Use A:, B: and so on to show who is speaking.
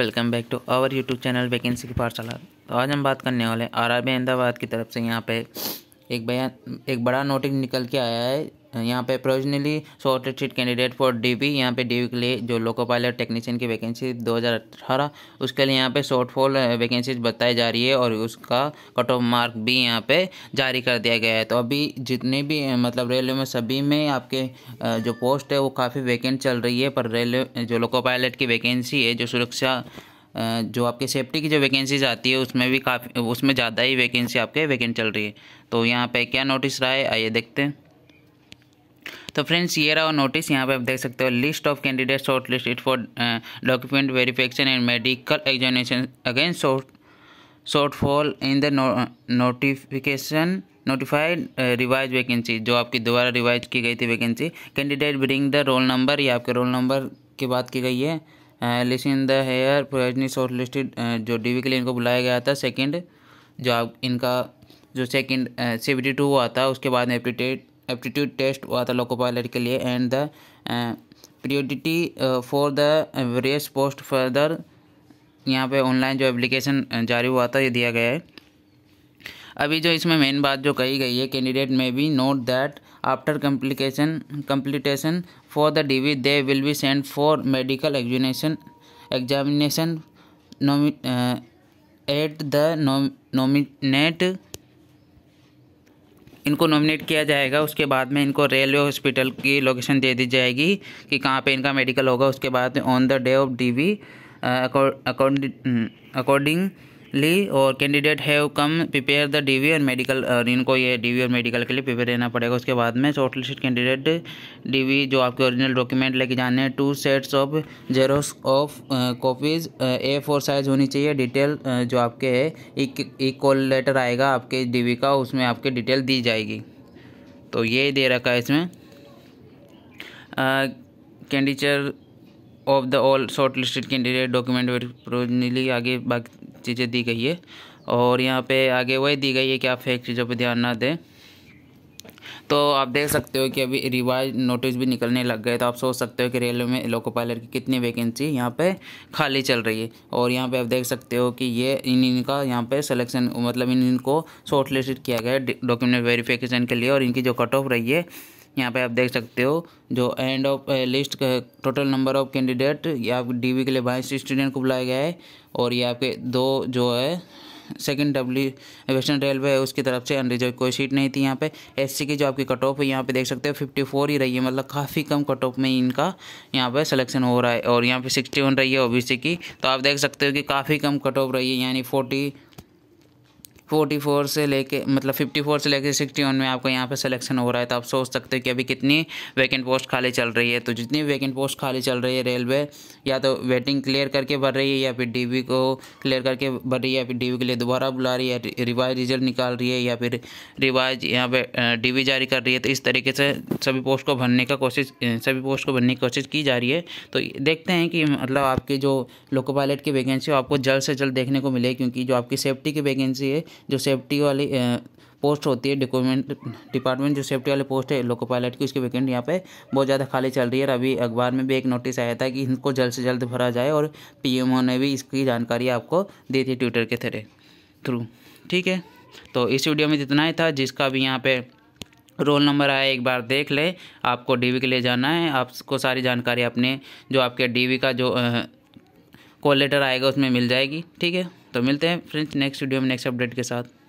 A: welcome back to our YouTube channel vacancy की पाठशाला तो आज हम बात करने वाले आर आर अहमदाबाद की तरफ से यहाँ पे एक बयान एक बड़ा नोटिस निकल के आया है यहाँ पे provisionally shorted seat candidate for DB यहाँ पे डीबी के लिए जो लोको पायलट टेक्नीशियन की वैकेंसी 2018 उसके लिए यहाँ पे शॉर्टफॉल वैकेंसीज बताई जा रही है और उसका कट ऑफ मार्क भी यहाँ पे जारी कर दिया गया है तो अभी जितने भी मतलब रेलवे में सभी में आपके जो पोस्ट है वो काफ़ी वैकेंट चल रही है पर रेलवे जो लोको पायलट की वैकेंसी है जो सुरक्षा जो आपके सेफ्टी की जो वैकेंसीज आती है उसमें भी काफ़ी उसमें ज़्यादा ही वैकेंसी आपके वैकेंट चल रही है तो यहाँ पे क्या नोटिस रहा है आइए देखते हैं तो फ्रेंड्स ये रहा नोटिस यहाँ पे आप देख सकते हो list of candidate short listed for document verification and medical examination against short shortfall in the notification notified revise vacancy जो आपकी दोबारा रिवाइज की गई थी vacancy candidate bring the roll number या आपके रोल नंबर की बात की गई है alice in the here progeny short listed जो वी के लिए इनको बुलाया गया था सेकेंड जो आप इनका जो सेकेंड सी टू हुआ था उसके बाद एप्टीट्यूड एप्टीट्यूड टेस्ट हुआ था लोको पायलट के लिए and the priority for the various post further यहाँ पे ऑनलाइन जो एप्लीकेशन जारी हुआ था ये दिया गया है अभी जो इसमें मेन बात जो कही गई है candidate may be note that after complication completion for the D V they will be send for medical examination examination at the nominate इनको नॉमिनेट किया जाएगा उसके बाद में इनको रेलवे हॉस्पिटल की लोकेशन दे दी जाएगी कि कहाँ पे इनका मेडिकल होगा उसके बाद on the day of D V according और candidate have come prepare the D V और मेडिकल और इनको ये डी वी और मेडिकल के लिए प्रिपेयर रहना पड़ेगा उसके बाद में short list candidate D V जो आपके ओरिजिनल डॉक्यूमेंट लेके जाने हैं two sets of xeroxes of copies A four size होनी चाहिए डिटेल जो आपके है एक कॉल लेटर आएगा आपके डी वी का उसमें आपके डिटेल दी जाएगी तो ये दे रखा है इसमें candidature of the all short listed candidate document very आगे बाकी चीज़ें दी गई है और यहाँ पे आगे वही दी गई है कि आप फेक चीज़ों पर ध्यान ना दें तो आप देख सकते हो कि अभी रिवाइज नोटिस भी निकलने लग गए तो आप सोच सकते हो कि रेलवे में लोको पायलट की कितनी वैकेंसी यहाँ पे खाली चल रही है और यहाँ पे आप देख सकते हो कि ये इन इनका यहाँ पे सिलेक्शन मतलब इन इनको शॉर्ट किया गया है डॉक्यूमेंट वेरिफिकेशन के लिए और इनकी जो कट ऑफ रही है यहाँ पे आप देख सकते हो जो end of list total number of candidate ये आप डीवी के लिए बाईस स्टूडेंट को बुलाया गया है और ये आपके दो जो है सेकंड डब्ल्यू वेस्टर्न रेलवे है उसकी तरफ से अनरिजर्व कोई सीट नहीं थी यहाँ पे एससी की जो आपकी कट ऑफ है यहाँ पे देख सकते हो 54 ही रही है मतलब काफ़ी कम कट ऑफ में इनका यहाँ पे सिलेक्शन हो रहा है और यहाँ पे 61 रही है ओबीसी की तो आप देख सकते हो कि काफ़ी कम कट ऑफ रही है यानी फोर्टी फोर्टी फोर से लेके मतलब फिफ्टी फोर से लेके सिक्सटी वन में आपको यहाँ पे सिलेक्शन हो रहा है तो आप सोच सकते हो कि अभी कितनी वैकेंट पोस्ट खाली चल रही है तो जितनी वैकेंट पोस्ट खाली चल रही है रेलवे या तो वेटिंग क्लियर करके भर रही है या फिर डी को क्लियर करके भर रही है या फिर डी के लिए दोबारा बुला रही है रिवाइज रिजल्ट निकाल रही है या फिर रिवाइज यहाँ पे डी जारी कर रही है तो इस तरीके से सभी पोस्ट को भरने का कोशिश सभी पोस्ट को भरने की कोशिश की जा रही है तो देखते हैं कि मतलब आपकी जो लोको पायलट की वैकेंसी आपको जल्द से जल्द देखने को मिले क्योंकि जो आपकी सेफ्टी की वैकेंसी है जो सेफ्टी वाली पोस्ट होती है डिकोमेंट डिपार्टमेंट जो सेफ्टी वाली पोस्ट है लोको पायलट की उसकी वैकेंट यहाँ पे बहुत ज़्यादा खाली चल रही है और अभी अखबार में भी एक नोटिस आया था कि इनको जल्द से जल्द भरा जाए और पीएमओ ने भी इसकी जानकारी आपको दी थी ट्विटर के थ्रे थ्रू ठीक है तो इस वीडियो में जितना ही था जिसका भी यहाँ पर रोल नंबर आया एक बार देख ले आपको डी के लिए जाना है आपको सारी जानकारी अपने जो आपके डी का जो कॉल लेटर आएगा उसमें मिल जाएगी ठीक है तो मिलते हैं फ्रेंड्स नेक्स्ट वीडियो में नेक्स्ट अपडेट के साथ